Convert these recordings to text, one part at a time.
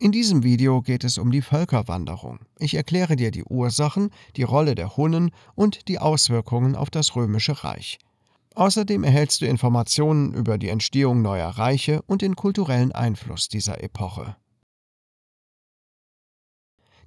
In diesem Video geht es um die Völkerwanderung. Ich erkläre dir die Ursachen, die Rolle der Hunnen und die Auswirkungen auf das Römische Reich. Außerdem erhältst du Informationen über die Entstehung neuer Reiche und den kulturellen Einfluss dieser Epoche.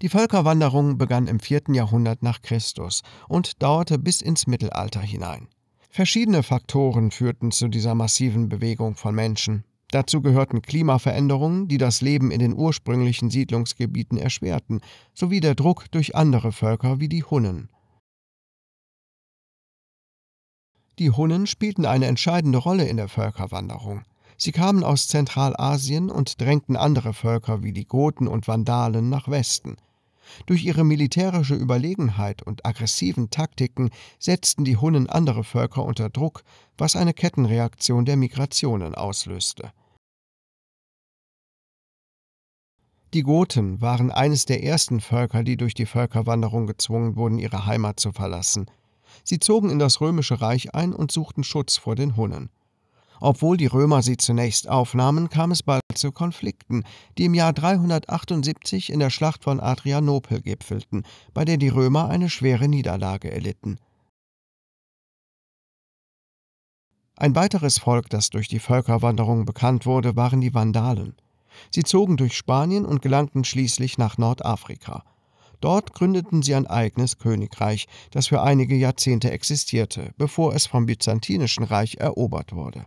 Die Völkerwanderung begann im 4. Jahrhundert nach Christus und dauerte bis ins Mittelalter hinein. Verschiedene Faktoren führten zu dieser massiven Bewegung von Menschen. Dazu gehörten Klimaveränderungen, die das Leben in den ursprünglichen Siedlungsgebieten erschwerten, sowie der Druck durch andere Völker wie die Hunnen. Die Hunnen spielten eine entscheidende Rolle in der Völkerwanderung. Sie kamen aus Zentralasien und drängten andere Völker wie die Goten und Vandalen nach Westen. Durch ihre militärische Überlegenheit und aggressiven Taktiken setzten die Hunnen andere Völker unter Druck, was eine Kettenreaktion der Migrationen auslöste. Die Goten waren eines der ersten Völker, die durch die Völkerwanderung gezwungen wurden, ihre Heimat zu verlassen. Sie zogen in das römische Reich ein und suchten Schutz vor den Hunnen. Obwohl die Römer sie zunächst aufnahmen, kam es bald zu Konflikten, die im Jahr 378 in der Schlacht von Adrianopel gipfelten, bei der die Römer eine schwere Niederlage erlitten. Ein weiteres Volk, das durch die Völkerwanderung bekannt wurde, waren die Vandalen. Sie zogen durch Spanien und gelangten schließlich nach Nordafrika. Dort gründeten sie ein eigenes Königreich, das für einige Jahrzehnte existierte, bevor es vom Byzantinischen Reich erobert wurde.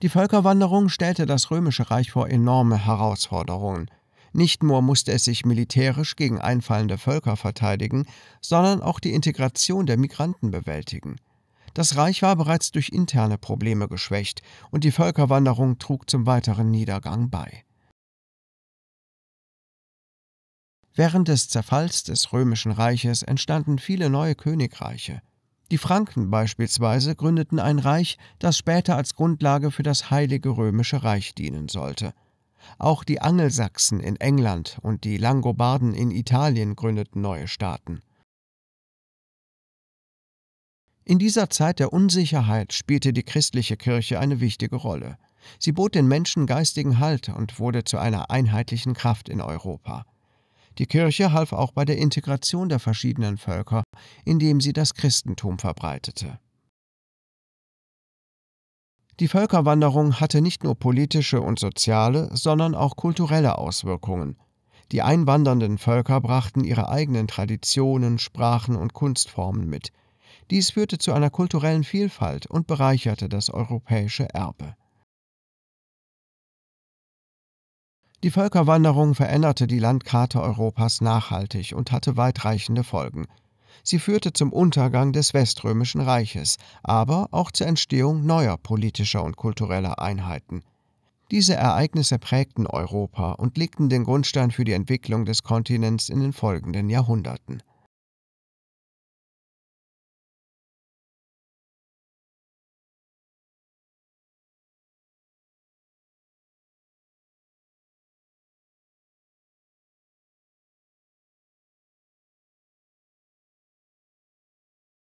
Die Völkerwanderung stellte das Römische Reich vor enorme Herausforderungen. Nicht nur musste es sich militärisch gegen einfallende Völker verteidigen, sondern auch die Integration der Migranten bewältigen. Das Reich war bereits durch interne Probleme geschwächt und die Völkerwanderung trug zum weiteren Niedergang bei. Während des Zerfalls des römischen Reiches entstanden viele neue Königreiche. Die Franken beispielsweise gründeten ein Reich, das später als Grundlage für das Heilige Römische Reich dienen sollte. Auch die Angelsachsen in England und die Langobarden in Italien gründeten neue Staaten. In dieser Zeit der Unsicherheit spielte die christliche Kirche eine wichtige Rolle. Sie bot den Menschen geistigen Halt und wurde zu einer einheitlichen Kraft in Europa. Die Kirche half auch bei der Integration der verschiedenen Völker, indem sie das Christentum verbreitete. Die Völkerwanderung hatte nicht nur politische und soziale, sondern auch kulturelle Auswirkungen. Die einwandernden Völker brachten ihre eigenen Traditionen, Sprachen und Kunstformen mit – dies führte zu einer kulturellen Vielfalt und bereicherte das europäische Erbe. Die Völkerwanderung veränderte die Landkarte Europas nachhaltig und hatte weitreichende Folgen. Sie führte zum Untergang des Weströmischen Reiches, aber auch zur Entstehung neuer politischer und kultureller Einheiten. Diese Ereignisse prägten Europa und legten den Grundstein für die Entwicklung des Kontinents in den folgenden Jahrhunderten.